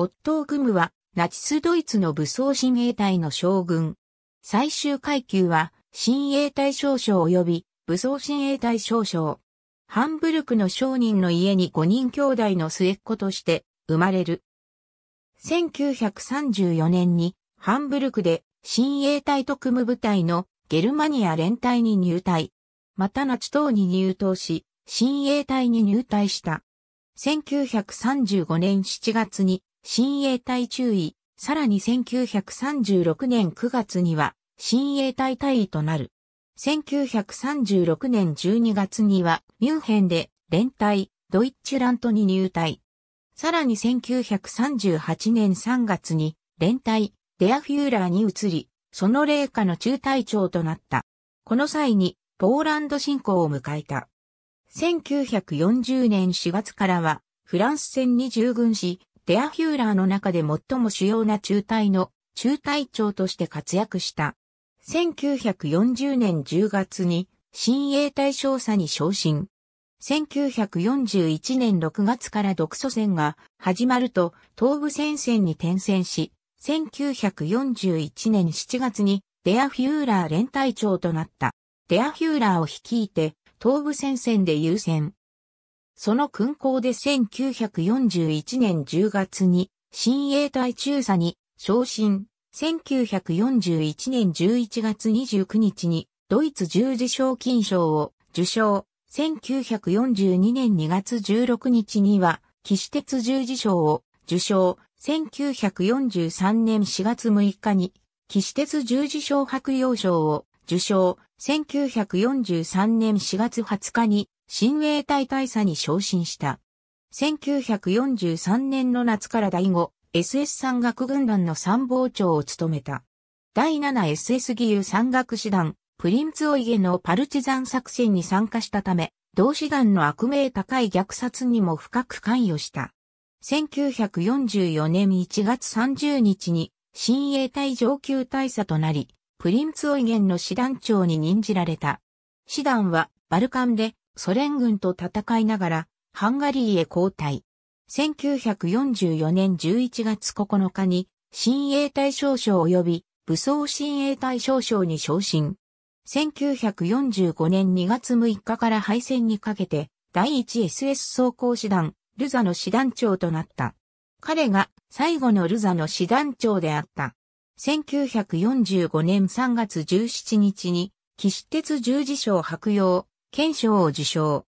オットーグムは、ナチスドイツの武装親衛隊の将軍。最終階級は、親衛隊少将及び、武装親衛隊少将。ハンブルクの商人の家に5人兄弟の末っ子として生まれる。1934年にハンブルクで親衛隊特務部隊のゲルマニア連隊に入隊。またナチ党に入党し、親衛隊に入隊した。1935年7月に新衛隊中尉、さらに1936年9月には、新衛隊隊尉となる。1936年12月には、ミュンヘンで、連隊、ドイッチュラントに入隊。さらに1938年3月に、連隊、デアフューラーに移り、その霊下の中隊長となった。この際に、ポーランド侵攻を迎えた。1940年4月からは、フランス戦に従軍し、デアヒューラーの中で最も主要な中隊の中隊長として活躍した。1940年10月に新衛隊少佐に昇進。1941年6月から独ソ戦が始まると東部戦線に転戦し、1941年7月にデアフューラー連隊長となった。デアフューラーを率いて東部戦線で優先、その勲功で1941年10月に、新衛隊中佐に昇進、1941年11月29日に、ドイツ十字賞金賞を受賞、1942年2月16日には、岸鉄十字賞を受賞、1943年4月6日に、岸鉄十字賞白洋賞を受賞、1943年4月20日に、親衛隊大佐に昇進した。1943年の夏から第5 SS 山岳軍団の参謀長を務めた。第 7SS 義勇山岳師団、プリンツオイゲのパルチザン作戦に参加したため、同師団の悪名高い虐殺にも深く関与した。1944年1月30日に、新衛隊上級大佐となり、プリンツオイゲンの師団長に任じられた。師団は、バルカンでソ連軍と戦いながら、ハンガリーへ交代。1944年11月9日に、新衛隊少将及び武装新衛隊少将に昇進。1945年2月6日から敗戦にかけて、第 1SS 装甲師団、ルザの師団長となった。彼が最後のルザの師団長であった。1945年3月17日に、騎士鉄十字章白用、憲章を受賞。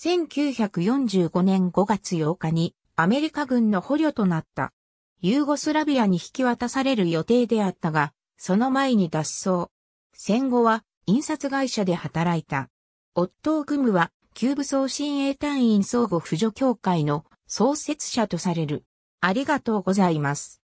1945年5月8日にアメリカ軍の捕虜となった。ユーゴスラビアに引き渡される予定であったが、その前に脱走。戦後は印刷会社で働いた。夫を組むグムは、キューブ総親衛隊員相互扶助協会の創設者とされる。ありがとうございます。